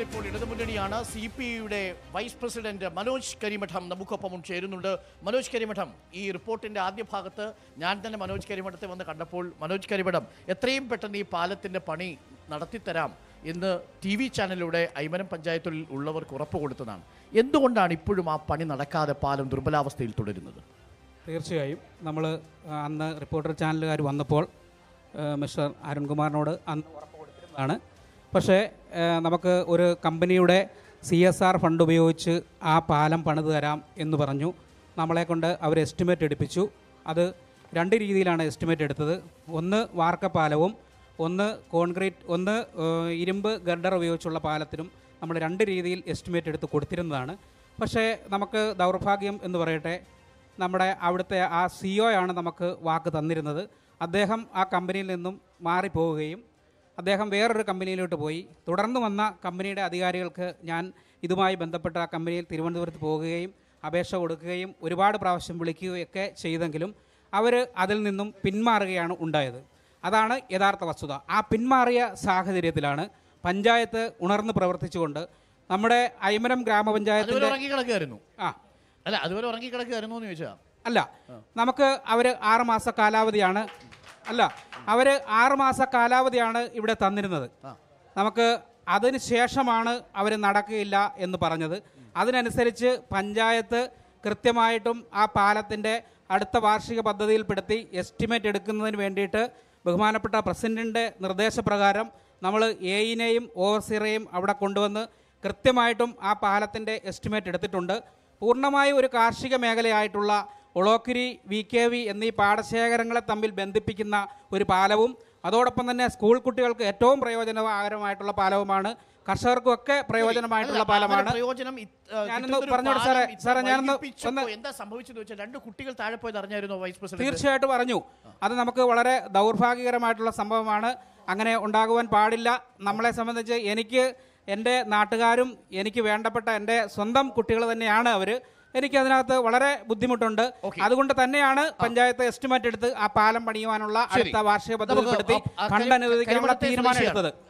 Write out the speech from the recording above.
ചേരുന്നത് ഇപ്പോൾ ഇടതുമുന്നണിയാണ് സി പി ഐയുടെ വൈസ് പ്രസിഡന്റ് മനോജ് കരിമഠം നമുക്കൊപ്പം ചേരുന്നുണ്ട് മനോജ് കരിമഠം ഈ റിപ്പോർട്ടിന്റെ ആദ്യ ഭാഗത്ത് ഞാൻ തന്നെ മനോജ് കരിമഠത്തെ വന്ന് കണ്ടപ്പോൾ മനോജ് കരിമഠം എത്രയും പെട്ടെന്ന് ഈ പാലത്തിന്റെ പണി നടത്തിത്തരാം എന്ന് ടി വി ചാനലിലൂടെ ഐമനം പഞ്ചായത്തിൽ ഉള്ളവർക്ക് ഉറപ്പ് കൊടുത്തതാണ് എന്തുകൊണ്ടാണ് ഇപ്പോഴും ആ പണി നടക്കാതെ പാലം ദുർബലാവസ്ഥയിൽ തുടരുന്നത് തീർച്ചയായും നമ്മൾ അന്ന് റിപ്പോർട്ടർ ചാനലുകാർ വന്നപ്പോൾ മിസ്റ്റർ അരുൺകുമാറിനോട് അന്ന് ഉറപ്പ് കൊടുത്തിരുന്നതാണ് പക്ഷേ നമുക്ക് ഒരു കമ്പനിയുടെ സി എസ് ആർ ഫണ്ട് ഉപയോഗിച്ച് ആ പാലം പണിത് തരാം എന്ന് പറഞ്ഞു നമ്മളെ കൊണ്ട് അവർ എസ്റ്റിമേറ്റ് എടുപ്പിച്ചു അത് രണ്ട് രീതിയിലാണ് എസ്റ്റിമേറ്റ് എടുത്തത് ഒന്ന് വാർക്ക പാലവും ഒന്ന് കോൺക്രീറ്റ് ഒന്ന് ഇരുമ്പ് ഗർഡർ ഉപയോഗിച്ചുള്ള പാലത്തിനും നമ്മൾ രണ്ട് രീതിയിൽ എസ്റ്റിമേറ്റ് എടുത്ത് കൊടുത്തിരുന്നതാണ് പക്ഷേ നമുക്ക് ദൗർഭാഗ്യം എന്ന് പറയട്ടെ നമ്മുടെ അവിടുത്തെ ആ സി ആണ് നമുക്ക് വാക്ക് തന്നിരുന്നത് അദ്ദേഹം ആ കമ്പനിയിൽ നിന്നും മാറിപ്പോവുകയും അദ്ദേഹം വേറൊരു കമ്പനിയിലോട്ട് പോയി തുടർന്ന് വന്ന കമ്പനിയുടെ അധികാരികൾക്ക് ഞാൻ ഇതുമായി ബന്ധപ്പെട്ട ആ കമ്പനിയിൽ തിരുവനന്തപുരത്ത് പോകുകയും അപേക്ഷ കൊടുക്കുകയും ഒരുപാട് പ്രാവശ്യം വിളിക്കുകയൊക്കെ ചെയ്തെങ്കിലും അവർ അതിൽ നിന്നും പിന്മാറുകയാണ് ഉണ്ടായത് അതാണ് യഥാർത്ഥ വസ്തുത ആ പിന്മാറിയ സാഹചര്യത്തിലാണ് പഞ്ചായത്ത് ഉണർന്ന് പ്രവർത്തിച്ചുകൊണ്ട് നമ്മുടെ അയ്മനം ഗ്രാമപഞ്ചായത്ത് ആ അല്ല അതുപോലെ ഉറങ്ങി കിടക്കുകയായിരുന്നു എന്ന് ചോദിച്ചാൽ അല്ല നമുക്ക് അവർ ആറ് മാസ കാലാവധിയാണ് അല്ല അവർ ആറുമാസ കാലാവധിയാണ് ഇവിടെ തന്നിരുന്നത് നമുക്ക് അതിന് ശേഷമാണ് അവർ നടക്കുകയില്ല എന്ന് പറഞ്ഞത് അതിനനുസരിച്ച് പഞ്ചായത്ത് കൃത്യമായിട്ടും ആ പാലത്തിൻ്റെ അടുത്ത വാർഷിക പദ്ധതിയിൽപ്പെടുത്തി എസ്റ്റിമേറ്റ് എടുക്കുന്നതിന് വേണ്ടിയിട്ട് ബഹുമാനപ്പെട്ട പ്രസിഡൻറ്റിൻ്റെ നിർദ്ദേശപ്രകാരം നമ്മൾ എയിനെയും ഓവർസീറേയും അവിടെ കൊണ്ടുവന്ന് കൃത്യമായിട്ടും ആ പാലത്തിൻ്റെ എസ്റ്റിമേറ്റ് എടുത്തിട്ടുണ്ട് പൂർണ്ണമായി ഒരു കാർഷിക മേഖലയായിട്ടുള്ള ഒളോക്കുരി വി കെ വി എന്നീ പാടശേഖരങ്ങളെ തമ്മിൽ ബന്ധിപ്പിക്കുന്ന ഒരു പാലവും അതോടൊപ്പം തന്നെ സ്കൂൾ കുട്ടികൾക്ക് ഏറ്റവും പ്രയോജനകരമായിട്ടുള്ള പാലവുമാണ് കർഷകർക്കൊക്കെ പ്രയോജനമായിട്ടുള്ള പാലമാണ് പ്രയോജനം എന്താ സംഭവിച്ചെന്ന് വെച്ചാൽ രണ്ട് കുട്ടികൾ താഴെ വൈസ് തീർച്ചയായിട്ടും പറഞ്ഞു അത് നമുക്ക് വളരെ ദൗർഭാഗ്യകരമായിട്ടുള്ള സംഭവമാണ് അങ്ങനെ ഉണ്ടാകുവാൻ പാടില്ല നമ്മളെ സംബന്ധിച്ച് എനിക്ക് എൻ്റെ നാട്ടുകാരും എനിക്ക് വേണ്ടപ്പെട്ട എൻ്റെ സ്വന്തം കുട്ടികൾ തന്നെയാണ് അവർ എനിക്ക് അതിനകത്ത് വളരെ ബുദ്ധിമുട്ടുണ്ട് അതുകൊണ്ട് തന്നെയാണ് പഞ്ചായത്ത് എസ്റ്റിമേറ്റ് എടുത്ത് ആ പാലം പണിയുവാനുള്ള അടുത്ത വാർഷിക പദ്ധതി തീരുമാനം എടുത്തത്